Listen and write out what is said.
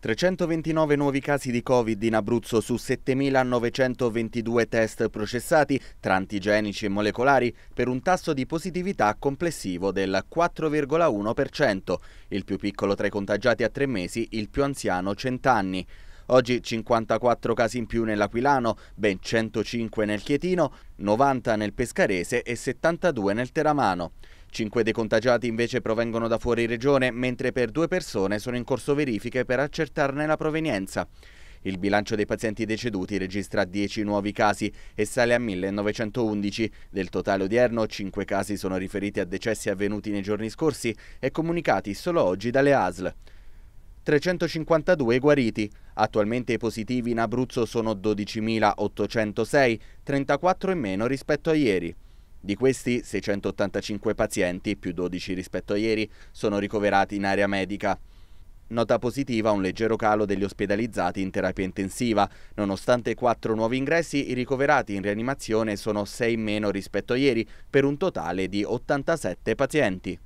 329 nuovi casi di Covid in Abruzzo su 7.922 test processati tra antigenici e molecolari per un tasso di positività complessivo del 4,1%, il più piccolo tra i contagiati a tre mesi, il più anziano 100 anni. Oggi 54 casi in più nell'Aquilano, ben 105 nel Chietino, 90 nel Pescarese e 72 nel Teramano. Cinque dei contagiati invece provengono da fuori regione, mentre per due persone sono in corso verifiche per accertarne la provenienza. Il bilancio dei pazienti deceduti registra 10 nuovi casi e sale a 1911. Del totale odierno, 5 casi sono riferiti a decessi avvenuti nei giorni scorsi e comunicati solo oggi dalle ASL. 352 guariti. Attualmente i positivi in Abruzzo sono 12.806, 34 in meno rispetto a ieri. Di questi 685 pazienti, più 12 rispetto a ieri, sono ricoverati in area medica. Nota positiva un leggero calo degli ospedalizzati in terapia intensiva. Nonostante quattro nuovi ingressi, i ricoverati in rianimazione sono 6 in meno rispetto a ieri, per un totale di 87 pazienti.